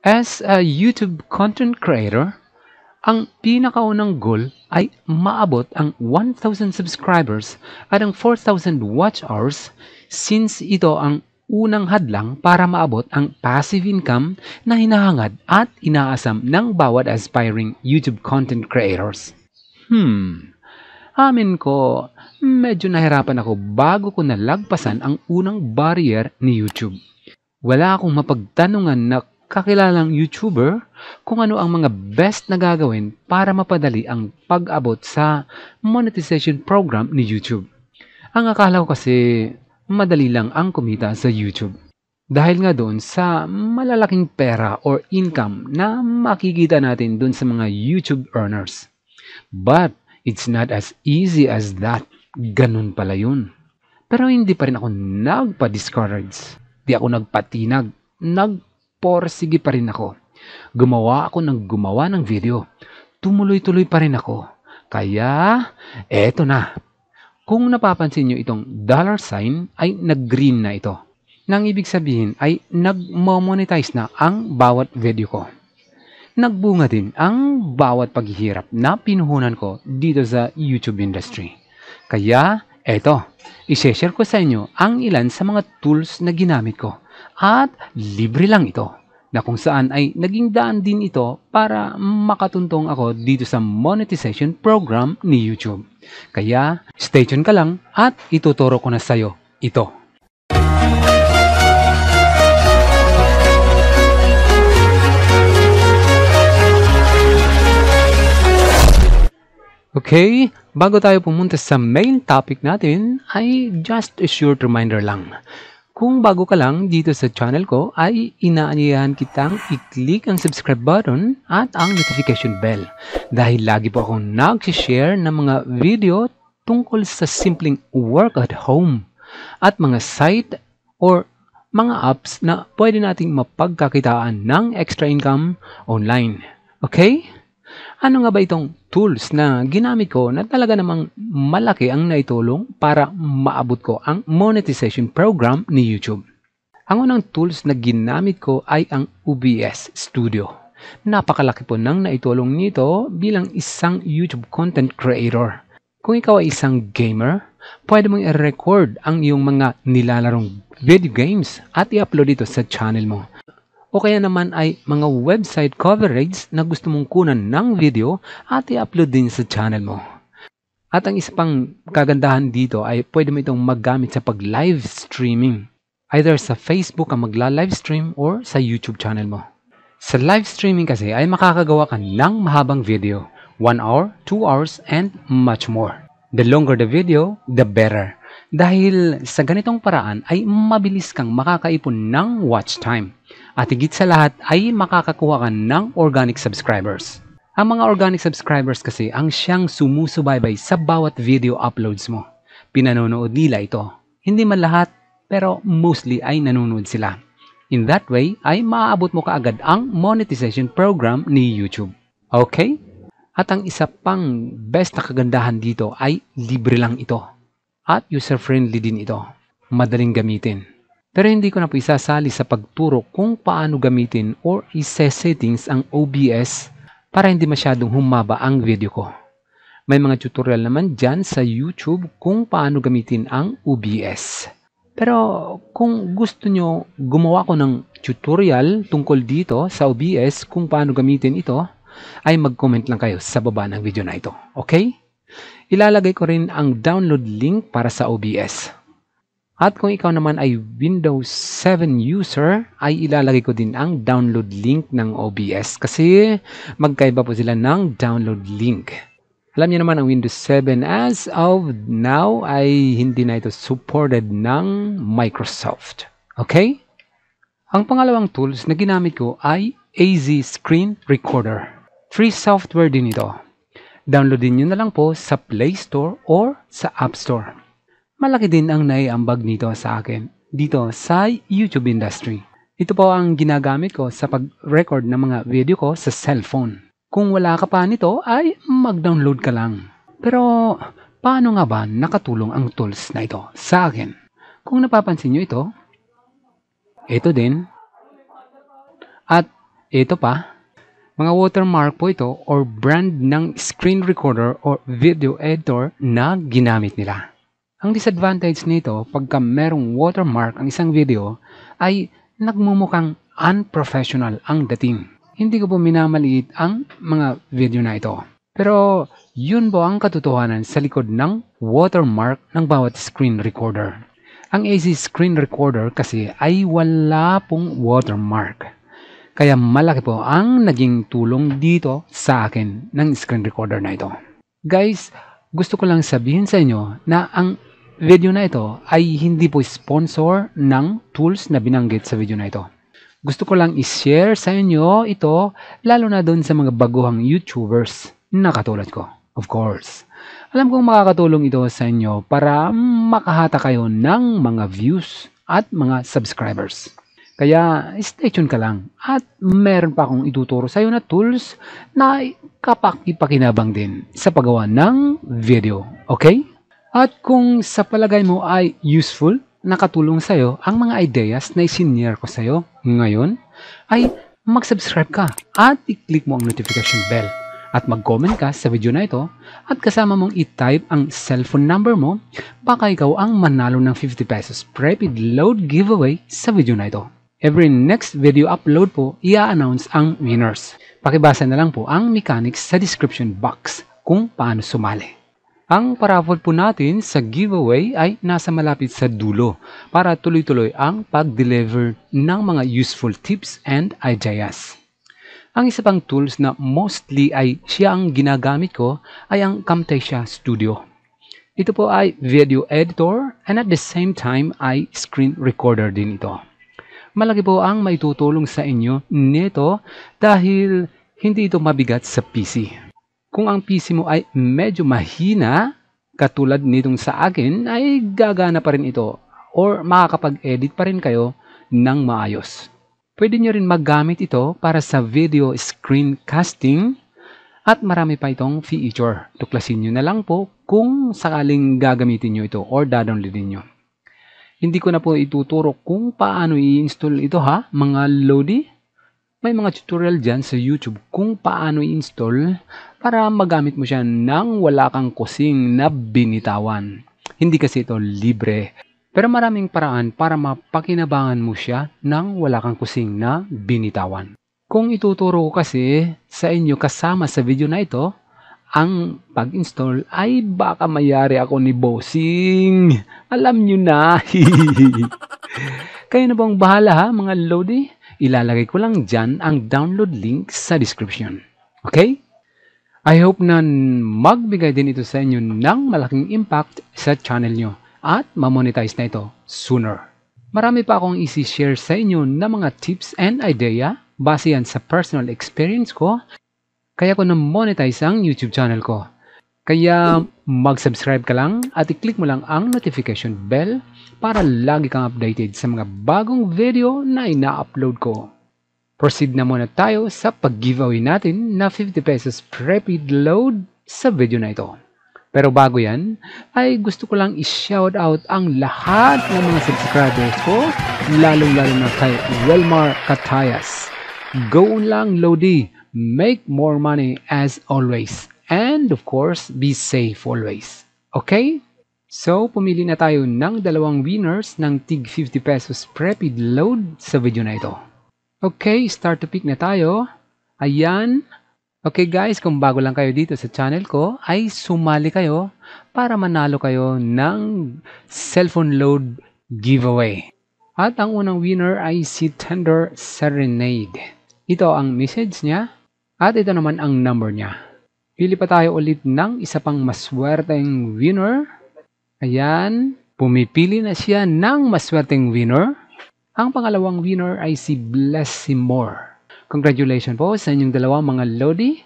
As a YouTube content creator, ang pinakaunang goal ay maabot ang 1,000 subscribers at ang 4,000 watch hours since ito ang unang hadlang para maabot ang passive income na hinahangad at inaasam ng bawat aspiring YouTube content creators. Hmm, amin ko, medyo nahirapan ako bago ko nalagpasan ang unang barrier ni YouTube. Wala akong mapagtanungan na kakilalang YouTuber kung ano ang mga best na gagawin para mapadali ang pag-abot sa monetization program ni YouTube. Ang akala ko kasi madali lang ang kumita sa YouTube. Dahil nga doon sa malalaking pera or income na makikita natin doon sa mga YouTube earners. But it's not as easy as that. Ganun pala yun. Pero hindi pa rin ako nagpa-discourage. Di ako nagpatinag. Nag porsige pa rin ako. Gumawa ako ng gumawa ng video. Tumuloy-tuloy pa rin ako. Kaya, eto na. Kung napapansin nyo itong dollar sign ay nag-green na ito. Nang ibig sabihin ay nag-monetize na ang bawat video ko. Nagbunga din ang bawat paghihirap na pinuhunan ko dito sa YouTube industry. Kaya, eto, isi-share ko sa inyo ang ilan sa mga tools na ginamit ko at libre lang ito na kung saan ay naging daan din ito para makatuntong ako dito sa monetization program ni YouTube. Kaya stay tuned ka lang at ituturo ko na sa'yo ito. Okay, bago tayo pumunta sa main topic natin ay just a short reminder lang. Kung bago ka lang dito sa channel ko ay inaanyayahan kitang i-click ang subscribe button at ang notification bell dahil lagi po akong nag-share ng mga video tungkol sa simpleng work at home at mga site or mga apps na pwede nating mapagkakitaan ng extra income online. Okay? Ano nga ba itong tools na ginamit ko na talaga namang malaki ang naitulong para maabot ko ang monetization program ni YouTube? Ang unang tools na ginamit ko ay ang OBS Studio. Napakalaki po nang naitulong nito bilang isang YouTube content creator. Kung ikaw ay isang gamer, pwede mong i-record ang iyong mga nilalarong video games at i-upload ito sa channel mo o kaya naman ay mga website coverage na gusto mong kunan ng video at i-upload din sa channel mo. At ang isa pang kagandahan dito ay pwede mo itong magamit sa pag-live streaming. Either sa Facebook ang magla-live stream or sa YouTube channel mo. Sa live streaming kasi ay makakagawa ka ng mahabang video. 1 hour, 2 hours, and much more. The longer the video, the better. Dahil sa ganitong paraan ay mabilis kang makakaipon ng watch time. At higit sa lahat ay makakakuha ka ng organic subscribers. Ang mga organic subscribers kasi ang siyang sumusubaybay sa bawat video uploads mo. Pinanonood nila ito. Hindi man lahat, pero mostly ay nanonood sila. In that way, ay maaabot mo kaagad ang monetization program ni YouTube. Okay? At ang isa pang best na kagandahan dito ay libre lang ito at user-friendly din ito. Madaling gamitin. Pero hindi ko na po isasali sa pagturo kung paano gamitin or isa-settings ang OBS para hindi masyadong humaba ang video ko. May mga tutorial naman dyan sa YouTube kung paano gamitin ang OBS. Pero kung gusto nyo gumawa ko ng tutorial tungkol dito sa OBS kung paano gamitin ito, ay mag-comment lang kayo sa baba ng video na ito. Okay? Ilalagay ko rin ang download link para sa OBS. At kung ikaw naman ay Windows 7 user, ay ilalagay ko din ang download link ng OBS kasi magkaiba po sila ng download link. Alam niyo naman ang Windows 7 as of now ay hindi na ito supported ng Microsoft. Okay? Ang pangalawang tools na ginamit ko ay AZ Screen Recorder. Free software din ito. Downloadin nyo na lang po sa Play Store or sa App Store. Malaki din ang naiambag nito sa akin dito sa YouTube industry. Ito po ang ginagamit ko sa pag-record ng mga video ko sa cellphone. Kung wala ka pa nito ay mag-download ka lang. Pero paano nga ba nakatulong ang tools na ito sa akin? Kung napapansin nyo ito, ito din, at ito pa, mga watermark po ito or brand ng screen recorder or video editor na ginamit nila. Ang disadvantage nito pagka merong watermark ang isang video ay nagmumukhang unprofessional ang dating. Hindi ko po minamaliit ang mga video na ito. Pero yun po ang katotohanan sa likod ng watermark ng bawat screen recorder. Ang AC screen recorder kasi ay wala pong watermark. Kaya malaki po ang naging tulong dito sa akin ng screen recorder na ito. Guys, gusto ko lang sabihin sa inyo na ang video na ito ay hindi po sponsor ng tools na binanggit sa video na ito. Gusto ko lang i-share sa inyo ito lalo na doon sa mga baguhang YouTubers na katulad ko. Of course. Alam kong makakatulong ito sa inyo para makahata kayo ng mga views at mga subscribers. Kaya stay tuned ka lang at meron pa akong ituturo sa'yo na tools na kapakipakinabang din sa paggawa ng video. Okay? At kung sa palagay mo ay useful, nakatulong sa iyo ang mga ideas na isinyer ko sa iyo ngayon, ay mag-subscribe ka at i-click mo ang notification bell at mag-comment ka sa video na ito at kasama mong i-type ang cellphone number mo baka ikaw ang manalo ng 50 pesos prepaid load giveaway sa video na ito. Every next video upload po, ia announce ang winners. Pakibasa na lang po ang mechanics sa description box kung paano sumali. Ang paraffle po natin sa giveaway ay nasa malapit sa dulo para tuloy-tuloy ang pag-deliver ng mga useful tips and ideas. Ang isa pang tools na mostly ay siya ang ginagamit ko ay ang Camtasia Studio. Ito po ay video editor and at the same time ay screen recorder din ito malaki po ang maitutulong sa inyo nito dahil hindi ito mabigat sa PC. Kung ang PC mo ay medyo mahina, katulad nitong sa akin, ay gagana pa rin ito or makakapag-edit pa rin kayo ng maayos. Pwede nyo rin magamit ito para sa video screencasting at marami pa itong feature. Tuklasin nyo na lang po kung sakaling gagamitin nyo ito or dadownloadin nyo. Hindi ko na po ituturo kung paano i-install ito ha, mga Lodi. May mga tutorial dyan sa YouTube kung paano i-install para magamit mo siya nang wala kang kusing na binitawan. Hindi kasi ito libre. Pero maraming paraan para mapakinabangan mo siya nang wala kang kusing na binitawan. Kung ituturo ko kasi sa inyo kasama sa video na ito, ang pag-install ay baka mayari ako ni bossing. Alam nyo na. Kaya na bang bahala ha mga lodi? Ilalagay ko lang dyan ang download link sa description. Okay? I hope na magbigay din ito sa inyo ng malaking impact sa channel nyo at mamonetize na ito sooner. Marami pa akong isi-share sa inyo na mga tips and idea base yan sa personal experience ko kaya ko na-monetize ang YouTube channel ko. Kaya mag-subscribe ka lang at i-click mo lang ang notification bell para lagi kang updated sa mga bagong video na ina-upload ko. Proceed na muna tayo sa pag-giveaway natin na 50 pesos prepaid load sa video na ito. Pero bago yan, ay gusto ko lang i-shout out ang lahat ng mga subscribers ko, lalong-lalo na kay Wilmar Katayas. Go on lang, Lodi! make more money as always, and of course, be safe always. Okay? So, pumili na tayo ng dalawang winners ng TIG 50 pesos prepaid load sa video na ito. Okay, start to pick na tayo. Ayan. Okay guys, kung bago lang kayo dito sa channel ko, ay sumali kayo para manalo kayo ng cellphone load giveaway. At ang unang winner ay si Tender Serenade. Ito ang message niya. At ito naman ang number niya. Pili pa tayo ulit ng isa pang maswerteng winner. Ayan, pumipili na siya ng maswerteng winner. Ang pangalawang winner ay si Blessy Moore. Congratulations po sa inyong dalawa mga Lodi.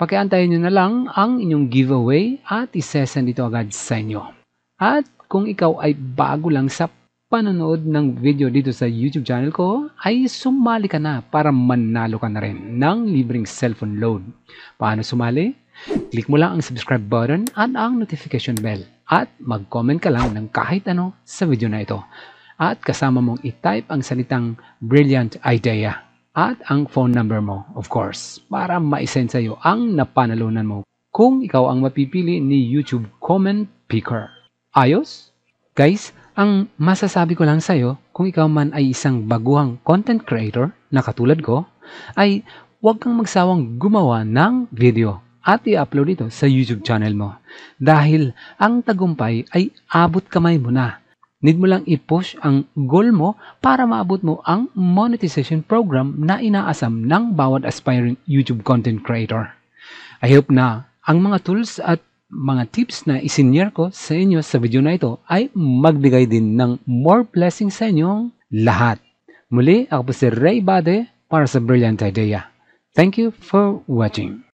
Pakiantayin nyo na lang ang inyong giveaway at isesend ito agad sa inyo. At kung ikaw ay bago lang sa panonood ng video dito sa YouTube channel ko ay sumali ka na para manalo ka na rin ng libreng cellphone load. Paano sumali? Click mo lang ang subscribe button at ang notification bell at mag-comment ka lang ng kahit ano sa video na ito. At kasama mong i-type ang salitang brilliant idea at ang phone number mo, of course, para ma-send sa iyo ang napanalunan mo kung ikaw ang mapipili ni YouTube comment picker. Ayos? Guys, ang masasabi ko lang sa'yo, kung ikaw man ay isang baguhang content creator na katulad ko, ay huwag kang magsawang gumawa ng video at i-upload ito sa YouTube channel mo. Dahil ang tagumpay ay abot kamay mo na. Need mo lang i-push ang goal mo para maabot mo ang monetization program na inaasam ng bawat aspiring YouTube content creator. I hope na ang mga tools at mga tips na isinyer ko sa inyo sa video na ito ay magbigay din ng more blessing sa inyong lahat. Muli, ako po si Ray Bade para sa Brilliant Idea. Thank you for watching.